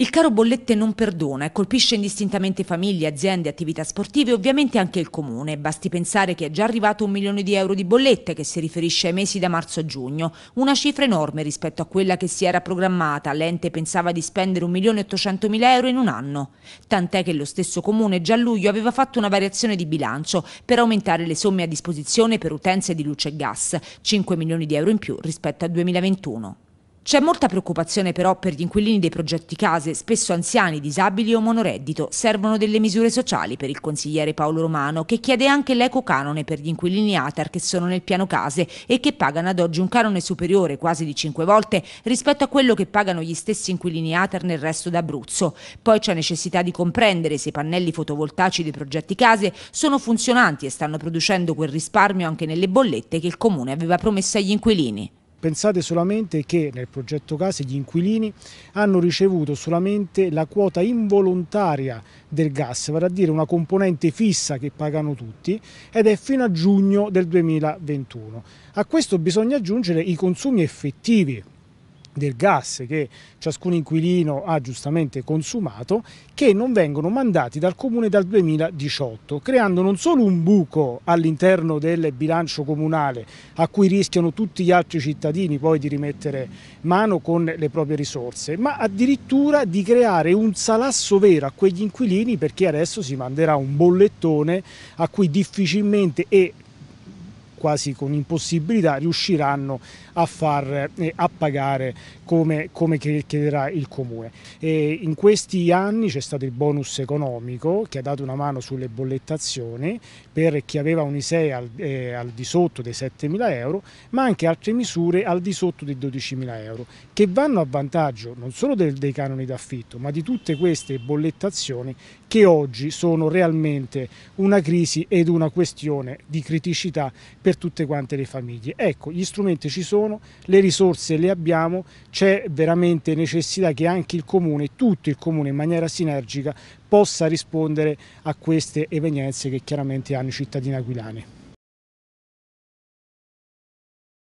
Il caro bollette non perdona e eh, colpisce indistintamente famiglie, aziende, attività sportive e ovviamente anche il comune. Basti pensare che è già arrivato un milione di euro di bollette che si riferisce ai mesi da marzo a giugno, una cifra enorme rispetto a quella che si era programmata. L'ente pensava di spendere un milione e mila euro in un anno, tant'è che lo stesso comune già a luglio aveva fatto una variazione di bilancio per aumentare le somme a disposizione per utenze di luce e gas, 5 milioni di euro in più rispetto al 2021. C'è molta preoccupazione però per gli inquilini dei progetti case, spesso anziani, disabili o monoreddito. Servono delle misure sociali per il consigliere Paolo Romano, che chiede anche l'eco canone per gli inquilini ATAR che sono nel piano case e che pagano ad oggi un canone superiore quasi di 5 volte rispetto a quello che pagano gli stessi inquilini ATAR nel resto d'Abruzzo. Poi c'è necessità di comprendere se i pannelli fotovoltaici dei progetti case sono funzionanti e stanno producendo quel risparmio anche nelle bollette che il comune aveva promesso agli inquilini. Pensate solamente che nel progetto case gli inquilini hanno ricevuto solamente la quota involontaria del gas, vale a dire una componente fissa che pagano tutti ed è fino a giugno del 2021. A questo bisogna aggiungere i consumi effettivi del gas che ciascun inquilino ha giustamente consumato che non vengono mandati dal comune dal 2018 creando non solo un buco all'interno del bilancio comunale a cui rischiano tutti gli altri cittadini poi di rimettere mano con le proprie risorse ma addirittura di creare un salasso vero a quegli inquilini perché adesso si manderà un bollettone a cui difficilmente e quasi con impossibilità riusciranno a far eh, a pagare come, come, chiederà il comune. E in questi anni c'è stato il bonus economico che ha dato una mano sulle bollettazioni per chi aveva un ISEE al, eh, al di sotto dei 7.000 euro, ma anche altre misure al di sotto dei 12.000 euro che vanno a vantaggio non solo del, dei canoni d'affitto, ma di tutte queste bollettazioni che oggi sono realmente una crisi ed una questione di criticità per per tutte quante le famiglie. Ecco, gli strumenti ci sono, le risorse le abbiamo, c'è veramente necessità che anche il Comune, tutto il Comune in maniera sinergica, possa rispondere a queste evenienze che chiaramente hanno i cittadini aquilani.